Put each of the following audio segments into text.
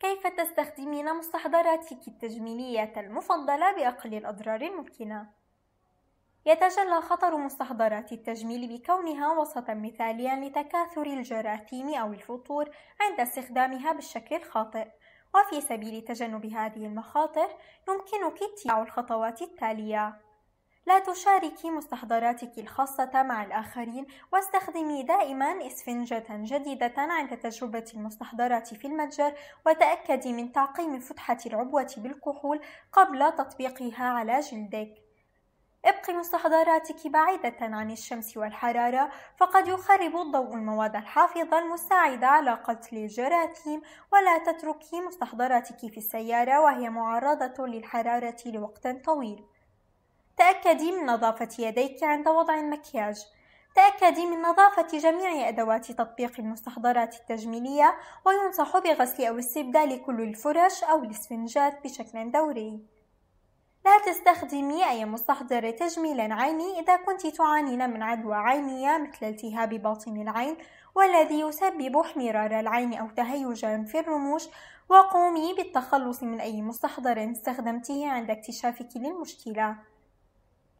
كيف تستخدمين مستحضراتك التجميلية المفضلة بأقل الأضرار الممكنة؟ يتجلى خطر مستحضرات التجميل بكونها وسطا مثاليا لتكاثر الجراثيم أو الفطور عند استخدامها بالشكل الخاطئ وفي سبيل تجنب هذه المخاطر يمكنك اتباع الخطوات التالية لا تشاركي مستحضراتك الخاصة مع الآخرين واستخدمي دائما إسفنجة جديدة عند تجربة المستحضرات في المتجر وتأكدي من تعقيم فتحة العبوة بالكحول قبل تطبيقها على جلدك ابقي مستحضراتك بعيدة عن الشمس والحرارة فقد يخرب الضوء المواد الحافظة المساعدة على قتل الجراثيم ولا تتركي مستحضراتك في السيارة وهي معرضة للحرارة لوقت طويل تأكدي من نظافة يديك عند وضع المكياج تأكدي من نظافة جميع أدوات تطبيق المستحضرات التجميلية وينصح بغسل أو استبدال كل الفرش أو الإسفنجات بشكل دوري لا تستخدمي أي مستحضر تجميل عيني إذا كنت تعانين من عدوى عينية مثل التهاب باطن العين والذي يسبب احمرار العين أو تهيجا في الرموش وقومي بالتخلص من أي مستحضر استخدمته عند اكتشافك للمشكلة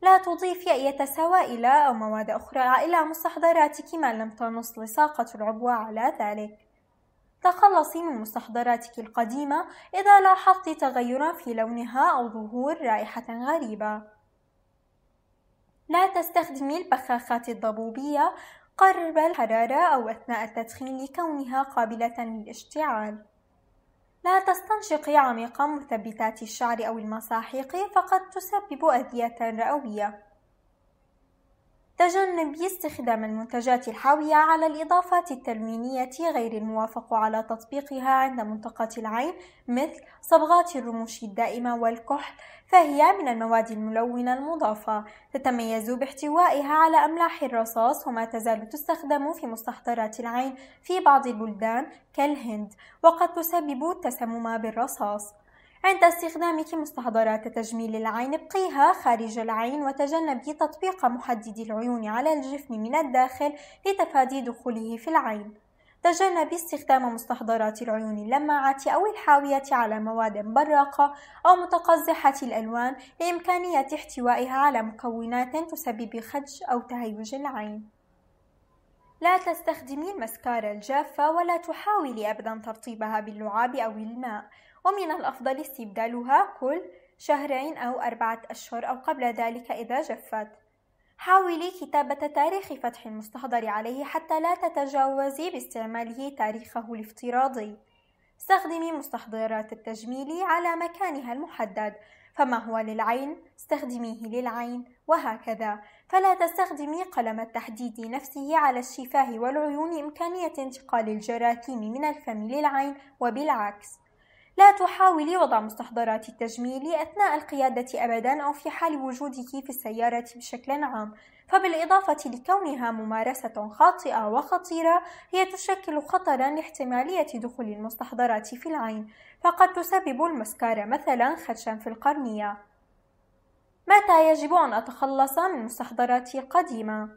لا تضيفي أية سوائل أو مواد أخرى إلى مستحضراتك ما لم تنص لصاقة العبوة على ذلك تخلصي من مستحضراتك القديمة إذا لاحظت تغيرا في لونها أو ظهور رائحة غريبة لا تستخدمي البخاخات الضبوبية قرب الحرارة أو أثناء التدخين لكونها قابلة للاشتعال لا تستنشق عميق مثبتات الشعر أو المساحيق فقد تسبب أذية رئوية تجنب استخدام المنتجات الحاوية على الإضافات التلوينية غير الموافق على تطبيقها عند منطقة العين مثل صبغات الرموش الدائمة والكحل فهي من المواد الملونة المضافة تتميز باحتوائها على أملاح الرصاص وما تزال تستخدم في مستحضرات العين في بعض البلدان كالهند وقد تسبب التسمم بالرصاص عند استخدامك مستحضرات تجميل العين ابقيها خارج العين وتجنبي تطبيق محدد العيون على الجفن من الداخل لتفادي دخوله في العين تجنبي استخدام مستحضرات العيون اللماعة أو الحاوية على مواد براقة أو متقزحة الألوان لإمكانية احتوائها على مكونات تسبب خدش أو تهيج العين لا تستخدمي المسكارا الجافة ولا تحاولي أبدا ترطيبها باللعاب أو الماء ومن الأفضل استبدالها كل شهرين أو أربعة أشهر أو قبل ذلك إذا جفت حاولي كتابة تاريخ فتح المستحضر عليه حتى لا تتجاوزي باستعماله تاريخه الافتراضي استخدمي مستحضرات التجميل على مكانها المحدد فما هو للعين استخدميه للعين وهكذا فلا تستخدمي قلم التحديد نفسه على الشفاه والعيون إمكانية انتقال الجراثيم من الفم للعين وبالعكس لا تحاولي وضع مستحضرات التجميل أثناء القيادة أبدا أو في حال وجودك في السيارة بشكل عام فبالإضافة لكونها ممارسة خاطئة وخطيرة هي تشكل خطرا لاحتمالية دخول المستحضرات في العين فقد تسبب المسكارة مثلا خدشا في القرنية متى يجب أن أتخلص من مستحضراتي القديمة؟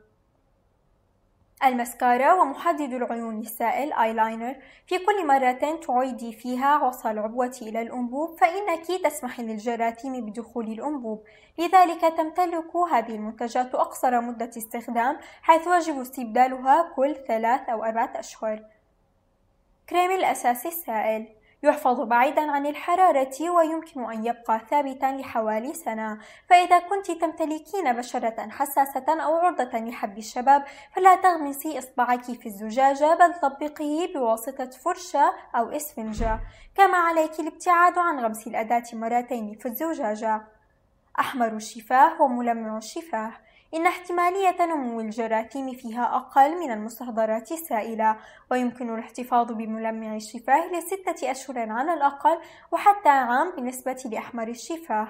المسكارا ومحدد العيون السائل آيلاينر في كل مرة تعيدي فيها عصا العبوة إلى الأنبوب فإنك تسمحي للجراثيم بدخول الأنبوب لذلك تمتلك هذه المنتجات أقصر مدة استخدام حيث يجب استبدالها كل ثلاث أو أربعة أشهر كريم الأساسي السائل يحفظ بعيدا عن الحرارة ويمكن أن يبقى ثابتا لحوالي سنة فإذا كنت تمتلكين بشرة حساسة أو عرضة لحب الشباب فلا تغمسي إصبعك في الزجاجة بل طبقيه بواسطة فرشة أو إسفنجة كما عليك الابتعاد عن غمس الأداة مرتين في الزجاجة أحمر الشفاه وملمع الشفاه إن احتمالية نمو الجراثيم فيها أقل من المستحضرات السائلة ويمكن الاحتفاظ بملمع الشفاه لستة أشهر على الأقل وحتى عام بالنسبة لأحمر الشفاه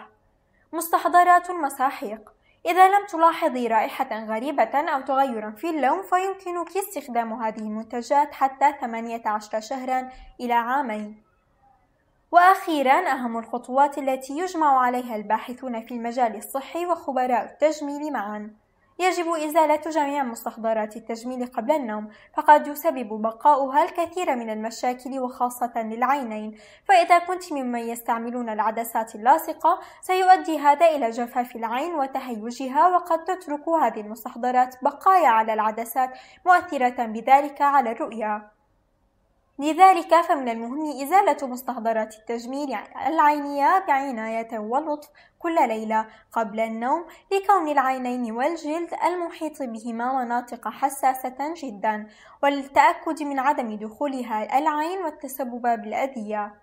مستحضرات المساحيق إذا لم تلاحظي رائحة غريبة أو تغيرا في اللون فيمكنك استخدام هذه المنتجات حتى 18 شهرا إلى عامين وأخيرا أهم الخطوات التي يجمع عليها الباحثون في المجال الصحي وخبراء التجميل معا يجب إزالة جميع مستحضرات التجميل قبل النوم فقد يسبب بقاؤها الكثير من المشاكل وخاصة للعينين فإذا كنت ممن يستعملون العدسات اللاصقة سيؤدي هذا إلى جفاف العين وتهيجها وقد تترك هذه المستحضرات بقايا على العدسات مؤثرة بذلك على الرؤية لذلك فمن المهم إزالة مستحضرات التجميل العينية بعناية ولطف كل ليلة قبل النوم لكون العينين والجلد المحيط بهما مناطق حساسة جدا وللتأكد من عدم دخولها العين والتسبب بالأذية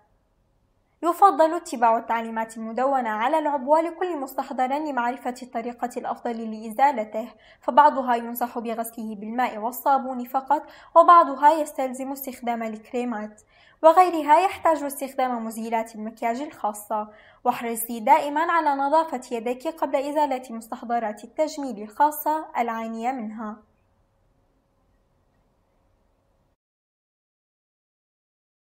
يفضل اتباع التعليمات المدونة على العبوة لكل مستحضر لمعرفة الطريقة الأفضل لإزالته فبعضها ينصح بغسله بالماء والصابون فقط وبعضها يستلزم استخدام الكريمات وغيرها يحتاج استخدام مزيلات المكياج الخاصة واحرصي دائما على نظافة يديك قبل إزالة مستحضرات التجميل الخاصة العانية منها